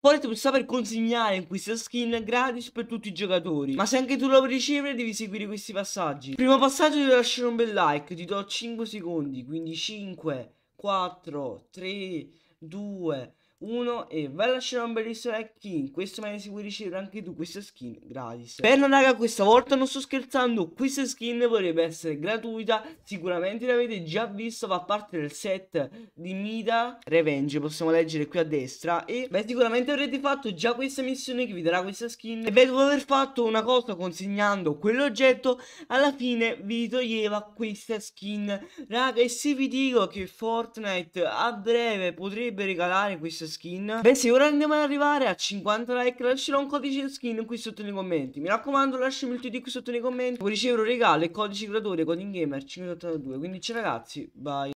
Polytop sta per consegnare questa skin gratis per tutti i giocatori Ma se anche tu la vuoi ricevere devi seguire questi passaggi Primo passaggio devi lasciare un bel like Ti do 5 secondi Quindi 5, 4, 3, 2, 1 1 e vai a lasciare un bellissimo like in questo mese si può ricevere anche tu questa skin gratis Bene raga questa volta non sto scherzando questa skin potrebbe essere gratuita sicuramente l'avete già visto fa parte del set di Mida Revenge possiamo leggere qui a destra e beh sicuramente avrete fatto già questa missione che vi darà questa skin e beh dopo aver fatto una cosa consegnando quell'oggetto alla fine vi toglieva questa skin raga e se vi dico che Fortnite a breve potrebbe regalare questa skin Bensì ora andiamo ad arrivare a 50 like Lascerò un codice skin qui sotto nei commenti Mi raccomando lasciami il tuo ID qui sotto nei commenti Puoi ricevere un regalo e codice creatore Coding Gamer 582 Quindi ciao ragazzi bye